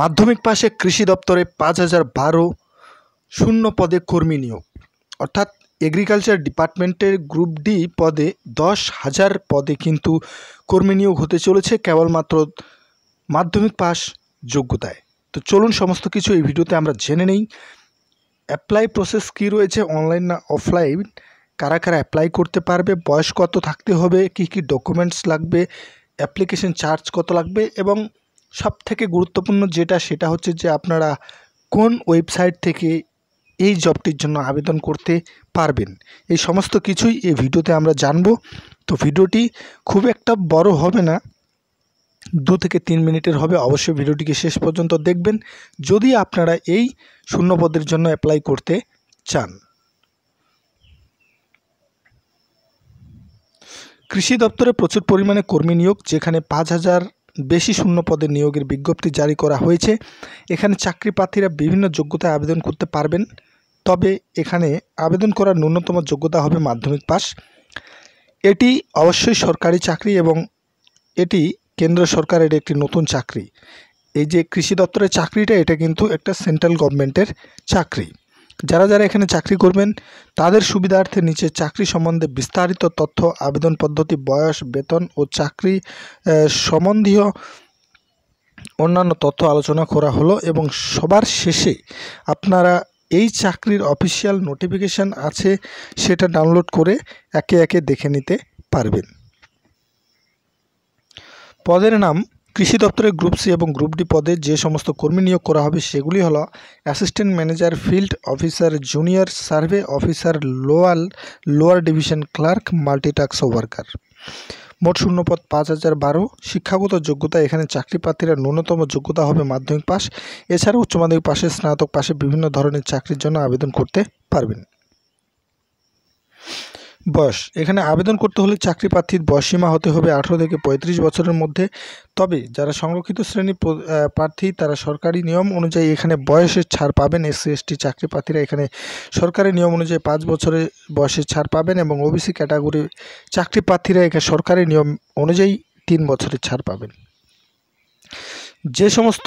মাধ্যমিক পাশে কৃষি দপ্তরে পাঁচ হাজার বারো শূন্য পদে কর্মী নিয়োগ অর্থাৎ এগ্রিকালচার ডিপার্টমেন্টের গ্রুপ ডি পদে দশ হাজার পদে কিন্তু কর্মী নিয়োগ হতে চলেছে কেবলমাত্র মাধ্যমিক পাস যোগ্যতায় তো চলুন সমস্ত কিছু এই ভিডিওতে আমরা জেনে নেই অ্যাপ্লাই প্রসেস কি রয়েছে অনলাইন না অফলাইন কারা কারা অ্যাপ্লাই করতে পারবে বয়স কত থাকতে হবে কি কি ডকুমেন্টস লাগবে অ্যাপ্লিকেশন চার্জ কত লাগবে এবং সব থেকে গুরুত্বপূর্ণ যেটা সেটা হচ্ছে যে আপনারা কোন ওয়েবসাইট থেকে এই জবটির জন্য আবেদন করতে পারবেন এই সমস্ত কিছুই এই ভিডিওতে আমরা জানব তো ভিডিওটি খুব একটা বড় হবে না দু থেকে তিন মিনিটের হবে অবশ্যই ভিডিওটিকে শেষ পর্যন্ত দেখবেন যদি আপনারা এই শূন্যপদের জন্য অ্যাপ্লাই করতে চান কৃষি দপ্তরে প্রচুর পরিমাণে কর্মী নিয়োগ যেখানে পাঁচ হাজার বেশি শূন্য পদে নিয়োগের বিজ্ঞপ্তি জারি করা হয়েছে এখানে চাকরি প্রার্থীরা বিভিন্ন যোগ্যতায় আবেদন করতে পারবেন তবে এখানে আবেদন করার ন্যূনতম যোগ্যতা হবে মাধ্যমিক পাস এটি অবশ্যই সরকারি চাকরি এবং এটি কেন্দ্র সরকারের একটি নতুন চাকরি এই যে কৃষি দপ্তরের চাকরিটা এটা কিন্তু একটা সেন্ট্রাল গভর্নমেন্টের চাকরি যারা যারা এখানে চাকরি করবেন তাদের সুবিধার্থে নিচে চাকরি সম্বন্ধে বিস্তারিত তথ্য আবেদন পদ্ধতি বয়স বেতন ও চাকরি সম্বন্ধীয় অন্যান্য তথ্য আলোচনা করা হলো এবং সবার শেষে আপনারা এই চাকরির অফিসিয়াল নোটিফিকেশান আছে সেটা ডাউনলোড করে একে একে দেখে নিতে পারবেন পদের নাম কৃষি দপ্তরে গ্রুপ সি এবং গ্রুপ ডি পদে যে সমস্ত কর্মী নিয়োগ করা হবে সেগুলি হলো assistant manager field officer junior survey officer lower lower division clerk multitask worker মোট শূন্যপদ পাঁচ হাজার বারো শিক্ষাগত যোগ্যতা এখানে চাকরি প্রার্থীরা ন্যূনতম যোগ্যতা হবে মাধ্যমিক পাস এছাড়া উচ্চ মাধ্যমিক পাশে স্নাতক পাশে বিভিন্ন ধরনের চাকরির জন্য আবেদন করতে পারবেন বয়স এখানে আবেদন করতে হলে চাকরি প্রার্থীর বয়সীমা হতে হবে আঠেরো থেকে পঁয়ত্রিশ বছরের মধ্যে তবে যারা সংরক্ষিত শ্রেণী প্রার্থী তারা সরকারি নিয়ম অনুযায়ী এখানে বয়সের ছাড় পাবেন এসসি এসটি চাকরি প্রার্থীরা এখানে সরকারি নিয়ম অনুযায়ী পাঁচ বছরের বয়সের ছাড় পাবেন এবং ওবিসি ক্যাটাগরি চাকরি প্রার্থীরা এখানে সরকারি নিয়ম অনুযায়ী তিন বছরের ছাড় পাবেন যে সমস্ত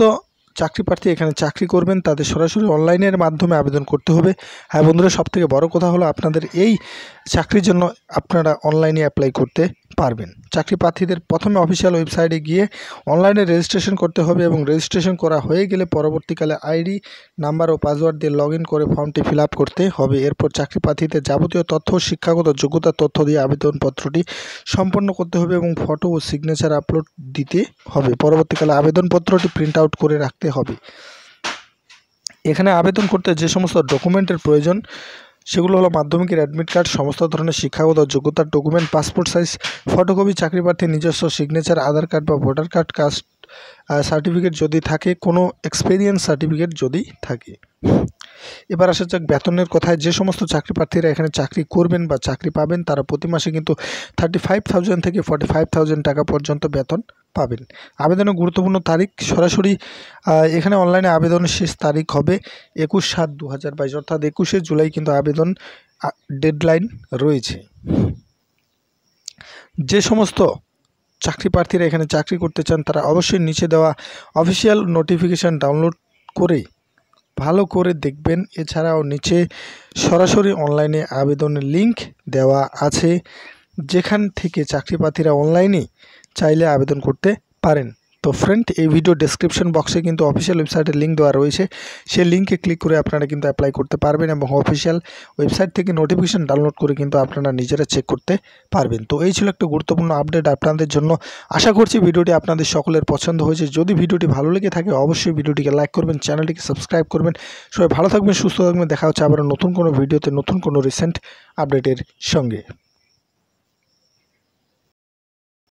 চাকরি প্রার্থী এখানে চাকরি করবেন তাদের সরাসরি অনলাইনের মাধ্যমে আবেদন করতে হবে হ্যাঁ বন্ধুরা সবথেকে বড় কথা হলো আপনাদের এই চাকরির জন্য আপনারা অনলাইনে অ্যাপ্লাই করতে পারবেন চাকরি প্রার্থীদের প্রথমে অফিসিয়াল ওয়েবসাইটে গিয়ে অনলাইনে রেজিস্ট্রেশন করতে হবে এবং রেজিস্ট্রেশন করা হয়ে গেলে পরবর্তীকালে আইডি নাম্বার ও পাসওয়ার্ড দিয়ে লগ করে ফর্মটি ফিল করতে হবে এরপর চাকরি প্রার্থীদের যাবতীয় তথ্য শিক্ষাগত যোগ্যতা তথ্য দিয়ে আবেদনপত্রটি সম্পন্ন করতে হবে এবং ফটো ও সিগনেচার আপলোড দিতে হবে পরবর্তীকালে আবেদনপত্রটি প্রিন্ট আউট করে রাখতে হবে এখানে আবেদন করতে যে সমস্ত ডকুমেন্টের প্রয়োজন সেগুলো হলো মাধ্যমিকের অ্যাডমিট কার্ড সমস্ত ধরনের শিক্ষাগত যোগ্যতা ডকুমেন্ট পাসপোর্ট সাইজ ফটোকপি চাকরি প্রার্থীর নিজস্ব সিগনেচার আধার কার্ড বা ভোটার কার্ড কাস্ট সার্টিফিকেট যদি থাকে কোনো এক্সপিরিয়েন্স সার্টিফিকেট যদি থাকে এবার আসা যাক বেতনের কথায় যে সমস্ত চাকরি প্রার্থীরা এখানে চাকরি করবেন বা চাকরি পাবেন তারা প্রতি মাসে কিন্তু থার্টি ফাইভ থাউজেন্ড থেকে ফর্টি ফাইভ থাউজেন্ড টাকা পর্যন্ত বেতন পাবেন আবেদনের গুরুত্বপূর্ণ তারিখ সরাসরি এখানে অনলাইনে আবেদনের শেষ তারিখ হবে একুশ সাত দু হাজার বাইশ অর্থাৎ একুশে জুলাই কিন্তু আবেদন ডেডলাইন রয়েছে যে সমস্ত চাকরি প্রার্থীরা এখানে চাকরি করতে চান তারা অবশ্যই নিচে দেওয়া অফিসিয়াল নোটিফিকেশান ডাউনলোড করে ভালো করে দেখবেন এছাড়াও নিচে সরাসরি অনলাইনে আবেদনের লিংক দেওয়া আছে যেখান থেকে চাকরি প্রার্থীরা অনলাইনে চাইলে আবেদন করতে পারেন তো ফ্রেন্ড এই ভিডিও ডেসক্রিপশন বক্সে কিন্তু অফিসিয়াল ওয়েবসাইটের লিঙ্ক দেওয়া রয়েছে সেই লিঙ্কে ক্লিক করে আপনারা কিন্তু অ্যাপ্লাই করতে পারবেন এবং অফিসিয়াল ওয়েবসাইট থেকে নোটিফিকেশান ডাউনলোড করে কিন্তু আপনারা নিজেরা চেক করতে পারবেন তো এই ছিল একটা গুরুত্বপূর্ণ আপডেট আপনাদের জন্য আশা করছি ভিডিওটি আপনাদের সকলের পছন্দ হয়েছে যদি ভিডিওটি ভালো লেগে থাকে অবশ্যই ভিডিওটিকে লাইক করবেন চ্যানেলটিকে সাবস্ক্রাইব করবেন সবাই ভালো থাকবেন সুস্থ থাকবেন দেখা হচ্ছে আবার নতুন কোনো ভিডিওতে নতুন কোনো রিসেন্ট আপডেটের সঙ্গে